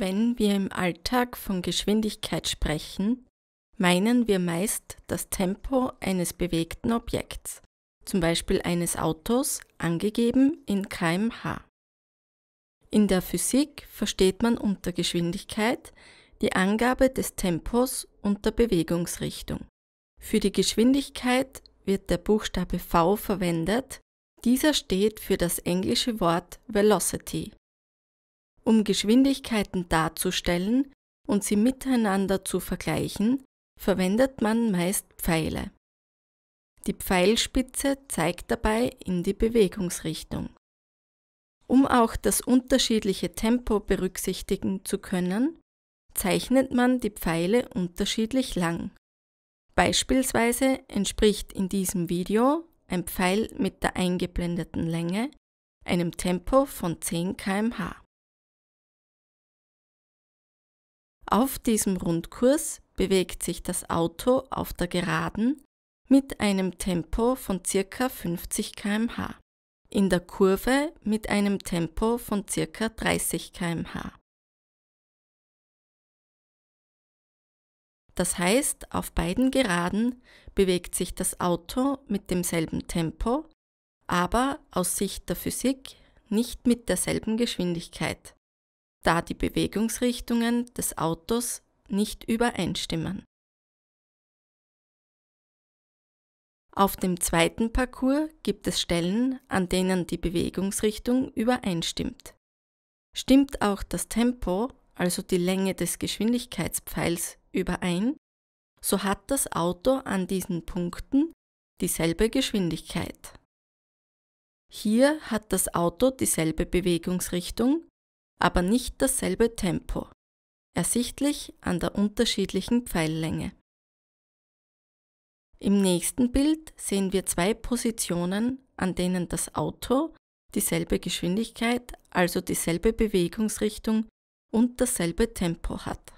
Wenn wir im Alltag von Geschwindigkeit sprechen, meinen wir meist das Tempo eines bewegten Objekts, zum Beispiel eines Autos, angegeben in kmh. In der Physik versteht man unter Geschwindigkeit die Angabe des Tempos und der Bewegungsrichtung. Für die Geschwindigkeit wird der Buchstabe V verwendet, dieser steht für das englische Wort Velocity. Um Geschwindigkeiten darzustellen und sie miteinander zu vergleichen, verwendet man meist Pfeile. Die Pfeilspitze zeigt dabei in die Bewegungsrichtung. Um auch das unterschiedliche Tempo berücksichtigen zu können, zeichnet man die Pfeile unterschiedlich lang. Beispielsweise entspricht in diesem Video ein Pfeil mit der eingeblendeten Länge einem Tempo von 10 km/h. Auf diesem Rundkurs bewegt sich das Auto auf der Geraden mit einem Tempo von ca. 50 km/h, in der Kurve mit einem Tempo von ca. 30 km/h. Das heißt, auf beiden Geraden bewegt sich das Auto mit demselben Tempo, aber aus Sicht der Physik nicht mit derselben Geschwindigkeit da die Bewegungsrichtungen des Autos nicht übereinstimmen. Auf dem zweiten Parcours gibt es Stellen, an denen die Bewegungsrichtung übereinstimmt. Stimmt auch das Tempo, also die Länge des Geschwindigkeitspfeils, überein, so hat das Auto an diesen Punkten dieselbe Geschwindigkeit. Hier hat das Auto dieselbe Bewegungsrichtung aber nicht dasselbe Tempo, ersichtlich an der unterschiedlichen Pfeillänge. Im nächsten Bild sehen wir zwei Positionen, an denen das Auto dieselbe Geschwindigkeit, also dieselbe Bewegungsrichtung und dasselbe Tempo hat.